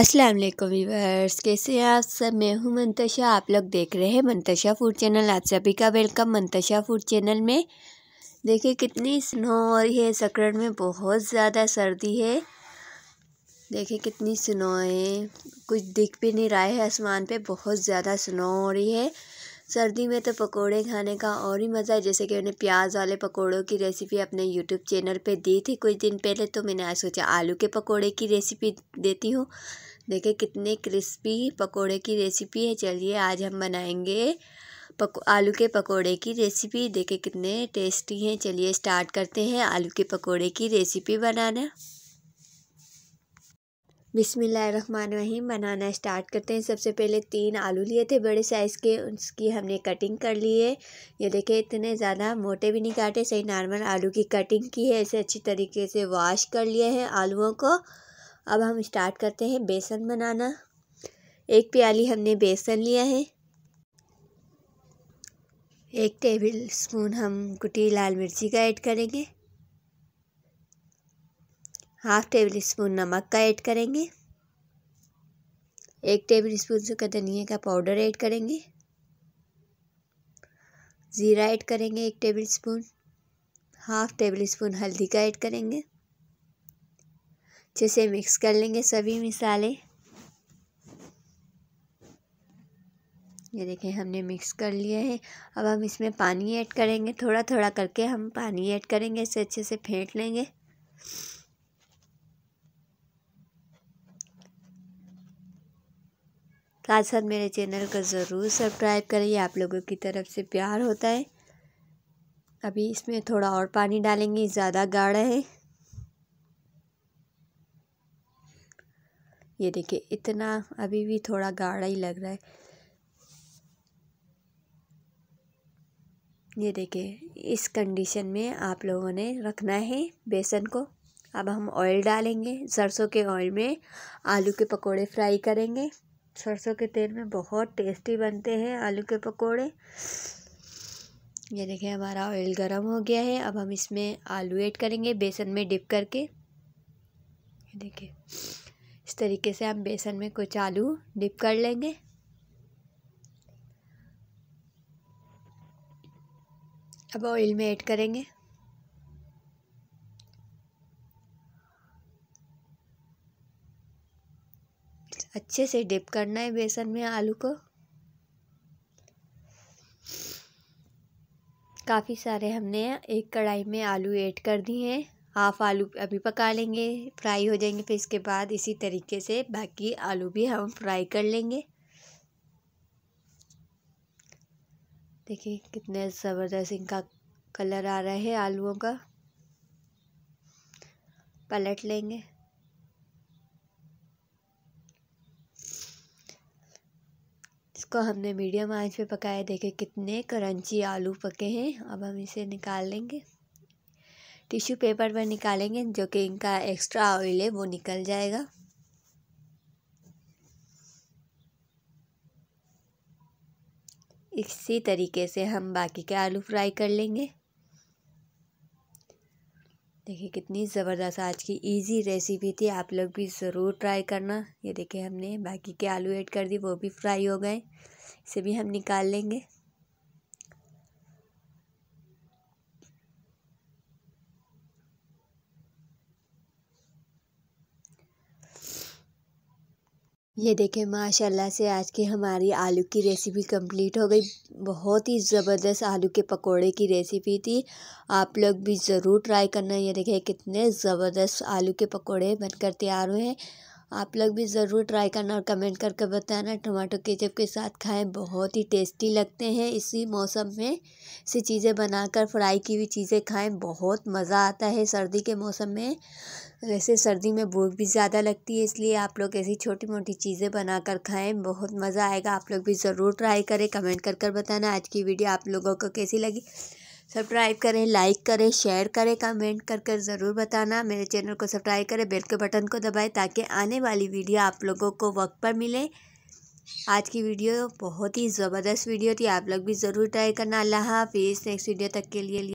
अस्सलाम वालेकुम वीवर्स कैसे हैं आप सब मैं हूं मंतशा आप लोग देख रहे हैं मंतशा फूड चैनल आप सभी का वेलकम मंतशा फूड चैनल में देखिए कितनी स्नो हो रही है सकरण में बहुत ज़्यादा सर्दी है देखिए कितनी स्नो है कुछ दिख भी नहीं रहा है आसमान पे बहुत ज़्यादा स्नो हो रही है सर्दी में तो पकोड़े खाने का और ही मज़ा है जैसे कि मैंने प्याज वाले पकोड़ों की रेसिपी अपने यूट्यूब चैनल पे दी थी कुछ दिन पहले तो मैंने आज सोचा आलू के पकोड़े की रेसिपी देती हूँ देखे कितने क्रिस्पी पकोड़े की रेसिपी है चलिए आज हम बनाएंगे पको आलू के पकोड़े की रेसिपी देखे कितने टेस्टी हैं चलिए स्टार्ट करते हैं आलू के पकोड़े की रेसिपी बनाना बिसमीम बनाना स्टार्ट करते हैं सबसे पहले तीन आलू लिए थे बड़े साइज़ के उसकी हमने कटिंग कर ली है ये देखे इतने ज़्यादा मोटे भी नहीं काटे सही नॉर्मल आलू की कटिंग की है इसे अच्छी तरीके से वॉश कर लिए हैं आलूओं को अब हम स्टार्ट करते हैं बेसन बनाना एक प्याली हमने बेसन लिया है एक टेबल स्पून हम कुटी लाल मिर्ची का ऐड करेंगे हाफ टेबल स्पून नमक का ऐड करेंगे एक टेबल स्पून सूखा धनिया का पाउडर ऐड करेंगे ज़ीरा ऐड करेंगे एक tablespoon half tablespoon हल्दी का ऐड करेंगे अच्छे से मिक्स कर लेंगे सभी मिसाले ये देखें हमने मिक्स कर लिया है अब हम इसमें पानी ऐड करेंगे थोड़ा थोड़ा करके हम पानी ऐड करेंगे इसे अच्छे से फेंट लेंगे साथ साथ मेरे चैनल को ज़रूर सब्सक्राइब करिए आप लोगों की तरफ से प्यार होता है अभी इसमें थोड़ा और पानी डालेंगे ज़्यादा गाढ़ा है ये देखिए इतना अभी भी थोड़ा गाढ़ा ही लग रहा है ये देखिए इस कंडीशन में आप लोगों ने रखना है बेसन को अब हम ऑयल डालेंगे सरसों के ऑयल में आलू के पकोड़े फ्राई करेंगे सरसों के तेल में बहुत टेस्टी बनते हैं आलू के पकोड़े ये देखिए हमारा ऑयल गरम हो गया है अब हम इसमें आलू ऐड करेंगे बेसन में डिप करके ये देखिए इस तरीके से हम बेसन में कुछ आलू डिप कर लेंगे अब ऑयल में ऐड करेंगे अच्छे से डिप करना है बेसन में आलू को काफ़ी सारे हमने एक कढ़ाई में आलू ऐड कर दिए हैं हाफ आलू अभी पका लेंगे फ्राई हो जाएंगे फिर इसके बाद इसी तरीके से बाकी आलू भी हम फ्राई कर लेंगे देखिए कितने ज़बरदस्त इनका कलर आ रहा है आलूओं का पलट लेंगे को हमने मीडियम आंच पे पकाया देखे कितने करंची आलू पके हैं अब हम इसे निकाल लेंगे टिश्यू पेपर पर निकालेंगे जो कि इनका एक्स्ट्रा ऑयल है वो निकल जाएगा इसी तरीके से हम बाकी के आलू फ्राई कर लेंगे देखिए कितनी ज़बरदस्त आज की इजी रेसिपी थी आप लोग भी ज़रूर ट्राई करना ये देखिए हमने बाकी के आलू ऐड कर दिए वो भी फ्राई हो गए इसे भी हम निकाल लेंगे ये देखें माशाल्लाह से आज की हमारी आलू की रेसिपी कंप्लीट हो गई बहुत ही ज़बरदस्त आलू के पकोड़े की रेसिपी थी आप लोग भी ज़रूर ट्राई करना ये देखें कितने ज़बरदस्त आलू के पकोड़े बनकर तैयार हुए हैं आप लोग भी ज़रूर ट्राई करना और कमेंट करके बताना टमाटो केचप के साथ खाएं बहुत ही टेस्टी लगते हैं इसी मौसम में से चीज़ें बनाकर फ्राई की हुई चीज़ें खाएं बहुत मज़ा आता है सर्दी के मौसम में वैसे सर्दी में भूख भी ज़्यादा लगती है इसलिए आप लोग ऐसी छोटी मोटी चीज़ें बनाकर खाएं बहुत मज़ा आएगा आप लोग भी ज़रूर ट्राई करें कमेंट कर कर बताना आज की वीडियो आप लोगों को कैसी लगी सब्सक्राइब करें लाइक करें शेयर करें कमेंट कर कर ज़रूर बताना मेरे चैनल को सब्सक्राइब करें बेल के बटन को दबाएं ताकि आने वाली वीडियो आप लोगों को वक्त पर मिले आज की वीडियो बहुत ही ज़बरदस्त वीडियो थी आप लोग भी ज़रूर ट्राई करना अल्लाह हाफिज़ नेक्स्ट वीडियो तक के लिए